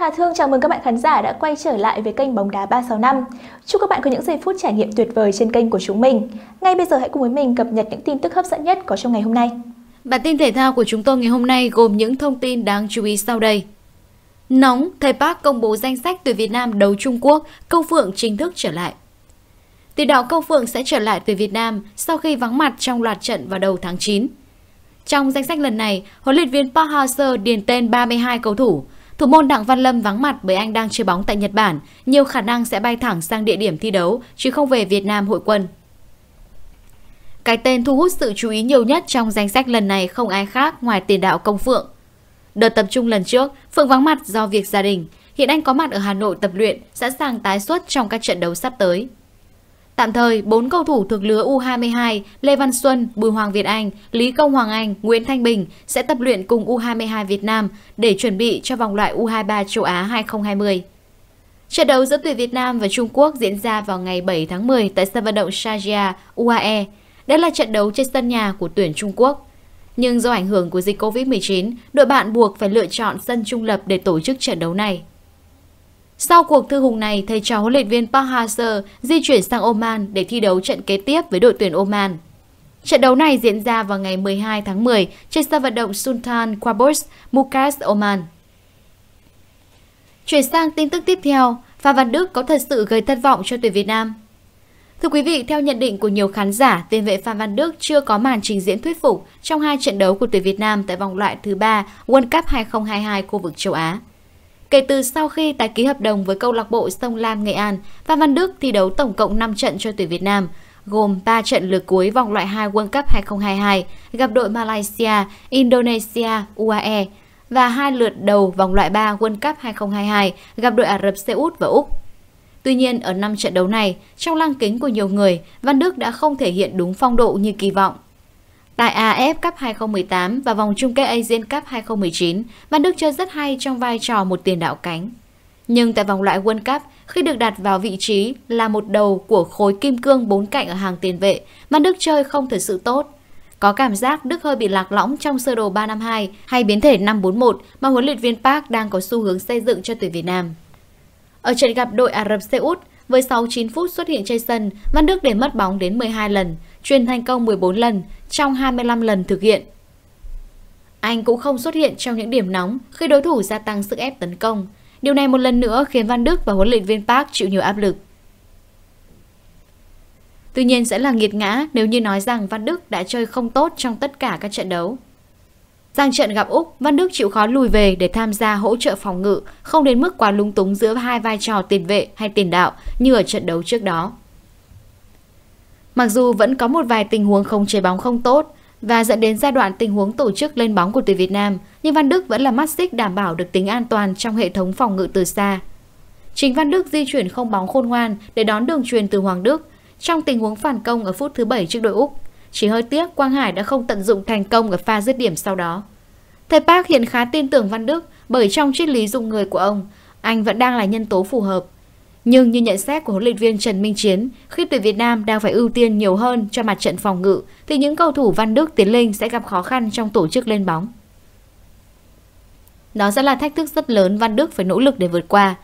Hà Thương chào mừng các bạn khán giả đã quay trở lại với kênh Bóng đá 365. Chúc các bạn có những giây phút trải nghiệm tuyệt vời trên kênh của chúng mình. Ngay bây giờ hãy cùng với mình cập nhật những tin tức hấp dẫn nhất có trong ngày hôm nay. Bản tin thể thao của chúng tôi ngày hôm nay gồm những thông tin đáng chú ý sau đây. Nóng, thầy Park công bố danh sách tuyển Việt Nam đấu Trung Quốc, Câu Phượng chính thức trở lại. Tiền đạo Câu Phượng sẽ trở lại tuyển Việt Nam sau khi vắng mặt trong loạt trận vào đầu tháng 9. Trong danh sách lần này, huấn luyện viên Park hang điền tên 32 cầu thủ, Thủ môn Đặng Văn Lâm vắng mặt bởi anh đang chơi bóng tại Nhật Bản, nhiều khả năng sẽ bay thẳng sang địa điểm thi đấu chứ không về Việt Nam hội quân. Cái tên thu hút sự chú ý nhiều nhất trong danh sách lần này không ai khác ngoài tiền đạo Công Phượng. Đợt tập trung lần trước, Phượng vắng mặt do việc gia đình. Hiện anh có mặt ở Hà Nội tập luyện, sẵn sàng tái xuất trong các trận đấu sắp tới. Tạm thời, 4 cầu thủ thuộc lứa U22 Lê Văn Xuân, Bùi Hoàng Việt Anh, Lý Công Hoàng Anh, Nguyễn Thanh Bình sẽ tập luyện cùng U22 Việt Nam để chuẩn bị cho vòng loại U23 châu Á 2020. Trận đấu giữa tuyển Việt Nam và Trung Quốc diễn ra vào ngày 7 tháng 10 tại sân vận động Shajia, UAE. Đây là trận đấu trên sân nhà của tuyển Trung Quốc. Nhưng do ảnh hưởng của dịch Covid-19, đội bạn buộc phải lựa chọn sân trung lập để tổ chức trận đấu này. Sau cuộc thư hùng này, thầy trò huấn luyện viên Park hang di chuyển sang Oman để thi đấu trận kế tiếp với đội tuyển Oman. Trận đấu này diễn ra vào ngày 12 tháng 10 trên sân vận động Sultan Qaboos, Mukaz, Oman. Chuyển sang tin tức tiếp theo, Phạm Văn Đức có thật sự gây thất vọng cho tuyển Việt Nam? Thưa quý vị, theo nhận định của nhiều khán giả, tiền vệ Phạm Văn Đức chưa có màn trình diễn thuyết phục trong hai trận đấu của tuyển Việt Nam tại vòng loại thứ ba World Cup 2022 khu vực châu Á. Kể từ sau khi tái ký hợp đồng với câu lạc bộ Sông Lam Nghệ An, Phan Văn Đức thi đấu tổng cộng 5 trận cho tuyển Việt Nam, gồm 3 trận lượt cuối vòng loại 2 World Cup 2022 gặp đội Malaysia, Indonesia, UAE và hai lượt đầu vòng loại 3 World Cup 2022 gặp đội Ả Rập Xê Út và Úc. Tuy nhiên, ở 5 trận đấu này, trong lăng kính của nhiều người, Văn Đức đã không thể hiện đúng phong độ như kỳ vọng. Tại AF Cup 2018 và vòng chung kết Asian Cup 2019, Văn Đức chơi rất hay trong vai trò một tiền đạo cánh. Nhưng tại vòng loại World Cup, khi được đặt vào vị trí là một đầu của khối kim cương bốn cạnh ở hàng tiền vệ, Văn Đức chơi không thật sự tốt. Có cảm giác Đức hơi bị lạc lõng trong sơ đồ 352 hay biến thể 541 mà huấn luyện viên Park đang có xu hướng xây dựng cho tuyển Việt Nam. Ở trận gặp đội Ả Rập Xê Út, với 69 phút xuất hiện trên sân, Văn Đức để mất bóng đến 12 lần, truyền thành công 14 lần trong 25 lần thực hiện. Anh cũng không xuất hiện trong những điểm nóng khi đối thủ gia tăng sức ép tấn công. Điều này một lần nữa khiến Văn Đức và huấn luyện viên Park chịu nhiều áp lực. Tuy nhiên sẽ là nghiệt ngã nếu như nói rằng Văn Đức đã chơi không tốt trong tất cả các trận đấu. Giang trận gặp Úc, Văn Đức chịu khó lùi về để tham gia hỗ trợ phòng ngự, không đến mức quá lung túng giữa hai vai trò tiền vệ hay tiền đạo như ở trận đấu trước đó. Mặc dù vẫn có một vài tình huống không chơi bóng không tốt và dẫn đến giai đoạn tình huống tổ chức lên bóng của tuyển Việt Nam, nhưng Văn Đức vẫn là mắt xích đảm bảo được tính an toàn trong hệ thống phòng ngự từ xa. Trình Văn Đức di chuyển không bóng khôn ngoan để đón đường truyền từ Hoàng Đức trong tình huống phản công ở phút thứ 7 trước đội Úc. Chỉ hơi tiếc Quang Hải đã không tận dụng thành công ở pha dứt điểm sau đó. Thầy Park hiện khá tin tưởng Văn Đức bởi trong triết lý dùng người của ông, anh vẫn đang là nhân tố phù hợp. Nhưng như nhận xét của huấn luyện viên Trần Minh Chiến, khi tuyển Việt Nam đang phải ưu tiên nhiều hơn cho mặt trận phòng ngự, thì những cầu thủ Văn Đức Tiến Linh sẽ gặp khó khăn trong tổ chức lên bóng. Đó sẽ là thách thức rất lớn Văn Đức phải nỗ lực để vượt qua.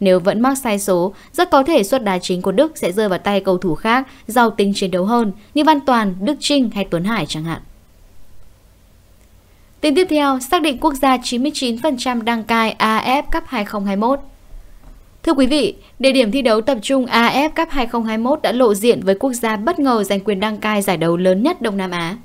Nếu vẫn mắc sai số, rất có thể suất đá chính của Đức sẽ rơi vào tay cầu thủ khác giàu tính chiến đấu hơn như Văn Toàn, Đức Trinh hay Tuấn Hải chẳng hạn. Tin tiếp theo, xác định quốc gia 99% đăng cai AF Cup 2021 Thưa quý vị, địa điểm thi đấu tập trung AF Cup 2021 đã lộ diện với quốc gia bất ngờ giành quyền đăng cai giải đấu lớn nhất Đông Nam Á.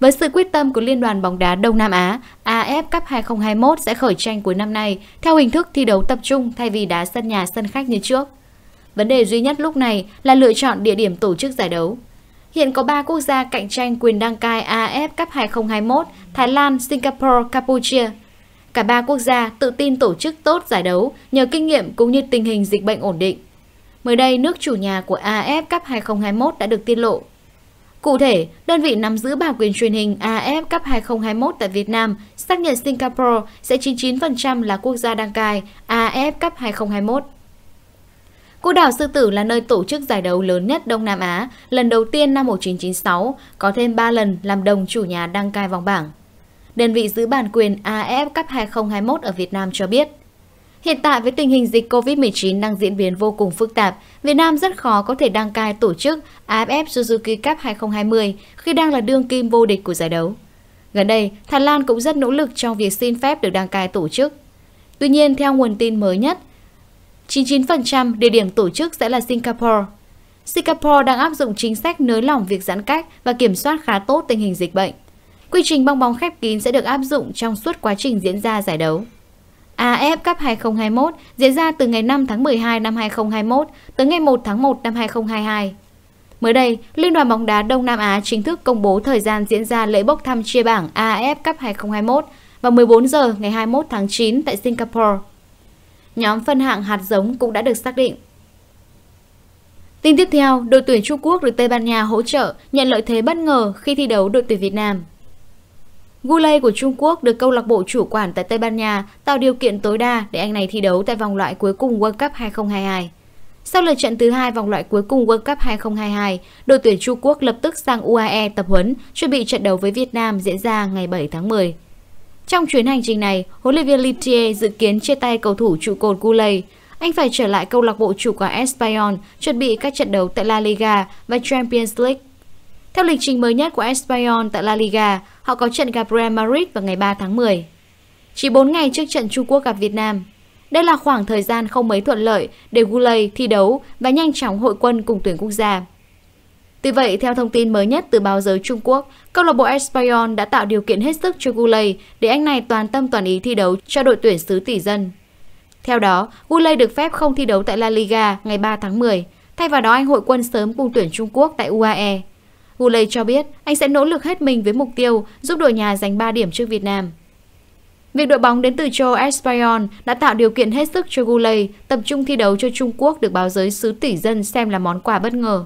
Với sự quyết tâm của Liên đoàn bóng đá Đông Nam Á, AF Cup 2021 sẽ khởi tranh cuối năm nay theo hình thức thi đấu tập trung thay vì đá sân nhà sân khách như trước. Vấn đề duy nhất lúc này là lựa chọn địa điểm tổ chức giải đấu. Hiện có 3 quốc gia cạnh tranh quyền đăng cai AF Cup 2021, Thái Lan, Singapore, Campuchia – Cả ba quốc gia tự tin tổ chức tốt giải đấu nhờ kinh nghiệm cũng như tình hình dịch bệnh ổn định. Mới đây, nước chủ nhà của AF Cup 2021 đã được tiết lộ. Cụ thể, đơn vị nắm giữ bản quyền truyền hình AF Cup 2021 tại Việt Nam xác nhận Singapore sẽ 99% là quốc gia đăng cai AF Cup 2021. Cô đảo Sư Tử là nơi tổ chức giải đấu lớn nhất Đông Nam Á lần đầu tiên năm 1996, có thêm 3 lần làm đồng chủ nhà đăng cai vòng bảng. Đơn vị giữ bản quyền AF Cup 2021 ở Việt Nam cho biết. Hiện tại với tình hình dịch COVID-19 đang diễn biến vô cùng phức tạp, Việt Nam rất khó có thể đăng cai tổ chức AFF Suzuki Cup 2020 khi đang là đương kim vô địch của giải đấu. Gần đây, Thái Lan cũng rất nỗ lực trong việc xin phép được đăng cai tổ chức. Tuy nhiên, theo nguồn tin mới nhất, 99% địa điểm tổ chức sẽ là Singapore. Singapore đang áp dụng chính sách nới lỏng việc giãn cách và kiểm soát khá tốt tình hình dịch bệnh. Quy trình bong bóng khép kín sẽ được áp dụng trong suốt quá trình diễn ra giải đấu. AF Cup 2021 diễn ra từ ngày 5 tháng 12 năm 2021 tới ngày 1 tháng 1 năm 2022. Mới đây, Liên đoàn bóng đá Đông Nam Á chính thức công bố thời gian diễn ra lễ bốc thăm chia bảng AF Cup 2021 vào 14 giờ ngày 21 tháng 9 tại Singapore. Nhóm phân hạng hạt giống cũng đã được xác định. Tin tiếp theo, đội tuyển Trung Quốc được Tây Ban Nha hỗ trợ nhận lợi thế bất ngờ khi thi đấu đội tuyển Việt Nam. Gulay của Trung Quốc được câu lạc bộ chủ quản tại Tây Ban Nha tạo điều kiện tối đa để anh này thi đấu tại vòng loại cuối cùng World Cup 2022. Sau lượt trận thứ hai vòng loại cuối cùng World Cup 2022, đội tuyển Trung Quốc lập tức sang UAE tập huấn chuẩn bị trận đấu với Việt Nam diễn ra ngày 7 tháng 10. Trong chuyến hành trình này, huấn luyện viên Litier dự kiến chia tay cầu thủ trụ cột Gulay. Anh phải trở lại câu lạc bộ chủ quản Espanyol chuẩn bị các trận đấu tại La Liga và Champions League. Theo lịch trình mới nhất của Espanyol tại La Liga, Họ có trận gặp Real Madrid vào ngày 3 tháng 10. Chỉ 4 ngày trước trận Trung Quốc gặp Việt Nam, đây là khoảng thời gian không mấy thuận lợi để Gulay thi đấu và nhanh chóng hội quân cùng tuyển quốc gia. Tuy vậy, theo thông tin mới nhất từ báo giới Trung Quốc, câu lạc bộ Espanyol đã tạo điều kiện hết sức cho Gulay để anh này toàn tâm toàn ý thi đấu cho đội tuyển xứ tỷ dân. Theo đó, Gulay được phép không thi đấu tại La Liga ngày 3 tháng 10, thay vào đó anh hội quân sớm cùng tuyển Trung Quốc tại UAE. Guley cho biết anh sẽ nỗ lực hết mình với mục tiêu giúp đội nhà giành 3 điểm trước Việt Nam. Việc đội bóng đến từ châu Espanyol đã tạo điều kiện hết sức cho Guley tập trung thi đấu cho Trung Quốc được báo giới xứ tỷ dân xem là món quà bất ngờ.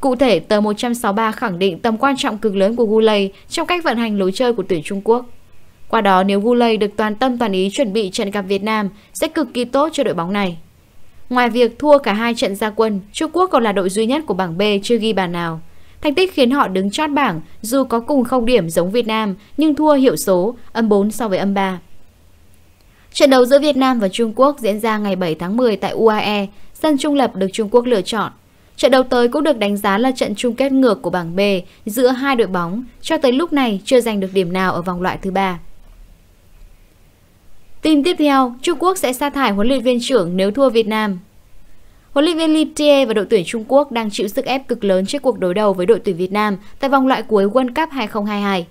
Cụ thể, tờ 163 khẳng định tầm quan trọng cực lớn của Guley trong cách vận hành lối chơi của tuyển Trung Quốc. Qua đó, nếu Guley được toàn tâm toàn ý chuẩn bị trận gặp Việt Nam, sẽ cực kỳ tốt cho đội bóng này. Ngoài việc thua cả hai trận gia quân, Trung Quốc còn là đội duy nhất của bảng B chưa ghi bàn nào. Thành tích khiến họ đứng chót bảng, dù có cùng không điểm giống Việt Nam, nhưng thua hiệu số, âm 4 so với âm 3. Trận đấu giữa Việt Nam và Trung Quốc diễn ra ngày 7 tháng 10 tại UAE, sân trung lập được Trung Quốc lựa chọn. Trận đấu tới cũng được đánh giá là trận chung kết ngược của bảng B giữa hai đội bóng, cho tới lúc này chưa giành được điểm nào ở vòng loại thứ ba. Tin tiếp theo, Trung Quốc sẽ sa thải huấn luyện viên trưởng nếu thua Việt Nam. Huấn luyện viên Lee Tie và đội tuyển Trung Quốc đang chịu sức ép cực lớn trước cuộc đối đầu với đội tuyển Việt Nam tại vòng loại cuối World Cup 2022.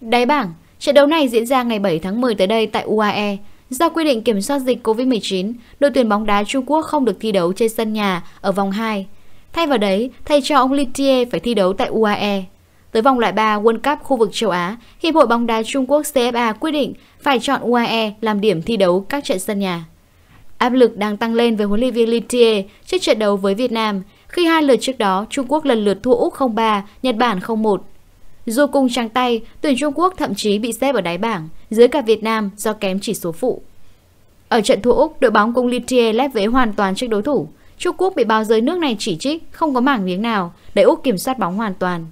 Đáy bảng, trận đấu này diễn ra ngày 7 tháng 10 tới đây tại UAE. Do quy định kiểm soát dịch COVID-19, đội tuyển bóng đá Trung Quốc không được thi đấu trên sân nhà ở vòng 2. Thay vào đấy, thầy cho ông Tie phải thi đấu tại UAE. Tới vòng loại 3 World Cup khu vực châu Á, Hiệp hội bóng đá Trung Quốc CFA quyết định phải chọn UAE làm điểm thi đấu các trận sân nhà. Áp lực đang tăng lên với huấn luyện viên Littier trước trận đấu với Việt Nam, khi hai lượt trước đó Trung Quốc lần lượt thua Úc 0-3, Nhật Bản 0-1. Dù cùng trang tay, tuyển Trung Quốc thậm chí bị xếp ở đáy bảng, dưới cả Việt Nam do kém chỉ số phụ. Ở trận thua Úc, đội bóng cung Littier lép vế hoàn toàn trước đối thủ. Trung Quốc bị báo giới nước này chỉ trích, không có mảng miếng nào, để Úc kiểm soát bóng hoàn toàn.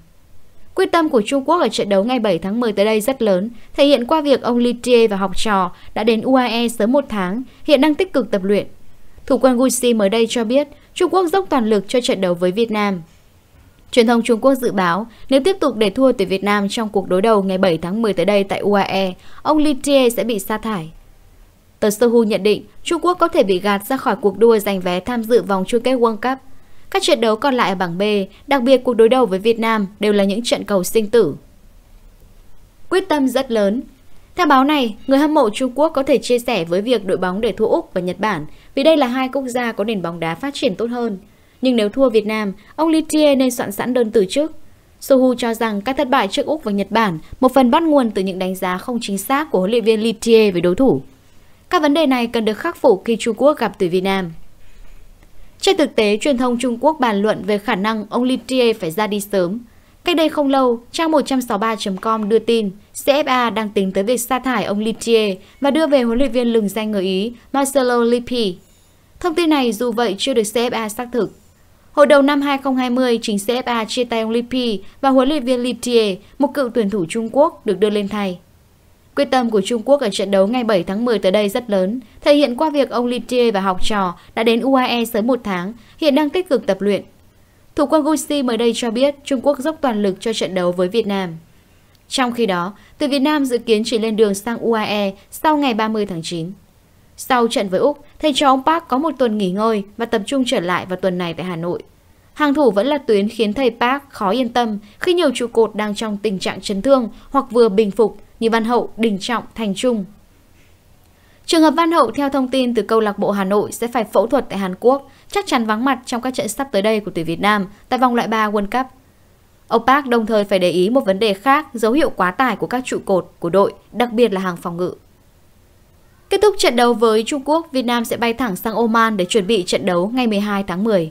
Quyết tâm của Trung Quốc ở trận đấu ngày 7 tháng 10 tới đây rất lớn, thể hiện qua việc ông Li Tie và học trò đã đến UAE sớm một tháng, hiện đang tích cực tập luyện. Thủ quân Gucci mới đây cho biết Trung Quốc dốc toàn lực cho trận đấu với Việt Nam. Truyền thông Trung Quốc dự báo nếu tiếp tục để thua tuyển Việt Nam trong cuộc đối đầu ngày 7 tháng 10 tới đây tại UAE, ông Li Tie sẽ bị sa thải. Tờ Sohu nhận định Trung Quốc có thể bị gạt ra khỏi cuộc đua giành vé tham dự vòng chung kết World Cup các trận đấu còn lại ở bảng B, đặc biệt cuộc đối đầu với Việt Nam đều là những trận cầu sinh tử. Quyết tâm rất lớn, theo báo này, người hâm mộ Trung Quốc có thể chia sẻ với việc đội bóng để thua Úc và Nhật Bản vì đây là hai quốc gia có nền bóng đá phát triển tốt hơn. Nhưng nếu thua Việt Nam, ông Litier nên soạn sẵn đơn từ trước. Sohu cho rằng các thất bại trước Úc và Nhật Bản một phần bắt nguồn từ những đánh giá không chính xác của huấn luyện viên Litier về đối thủ. Các vấn đề này cần được khắc phục khi Trung Quốc gặp từ Việt Nam. Trên thực tế, truyền thông Trung Quốc bàn luận về khả năng ông Li Tie phải ra đi sớm. Cách đây không lâu, trang 163.com đưa tin CFA đang tính tới việc sa thải ông Li Tie và đưa về huấn luyện viên lừng danh người Ý Marcelo Lippi. Thông tin này dù vậy chưa được CFA xác thực. Hồi đầu năm 2020, chính CFA chia tay ông Lippi và huấn luyện viên Li Tie, một cựu tuyển thủ Trung Quốc, được đưa lên thay. Quyết tâm của Trung Quốc ở trận đấu ngày 7 tháng 10 tới đây rất lớn, thể hiện qua việc ông Li Litier và học trò đã đến UAE sớm một tháng, hiện đang tích cực tập luyện. Thủ quan Gucci mới đây cho biết Trung Quốc dốc toàn lực cho trận đấu với Việt Nam. Trong khi đó, tuyển Việt Nam dự kiến chỉ lên đường sang UAE sau ngày 30 tháng 9. Sau trận với Úc, thầy trò ông Park có một tuần nghỉ ngơi và tập trung trở lại vào tuần này tại Hà Nội. Hàng thủ vẫn là tuyến khiến thầy Park khó yên tâm khi nhiều trụ cột đang trong tình trạng chấn thương hoặc vừa bình phục như Văn Hậu, Đình Trọng, Thành Trung. Trường hợp Văn Hậu theo thông tin từ câu lạc bộ Hà Nội sẽ phải phẫu thuật tại Hàn Quốc, chắc chắn vắng mặt trong các trận sắp tới đây của tuyển Việt Nam tại vòng loại 3 World Cup. Ông Park đồng thời phải để ý một vấn đề khác, dấu hiệu quá tải của các trụ cột của đội, đặc biệt là hàng phòng ngự. Kết thúc trận đấu với Trung Quốc, Việt Nam sẽ bay thẳng sang Oman để chuẩn bị trận đấu ngày 12 tháng 10.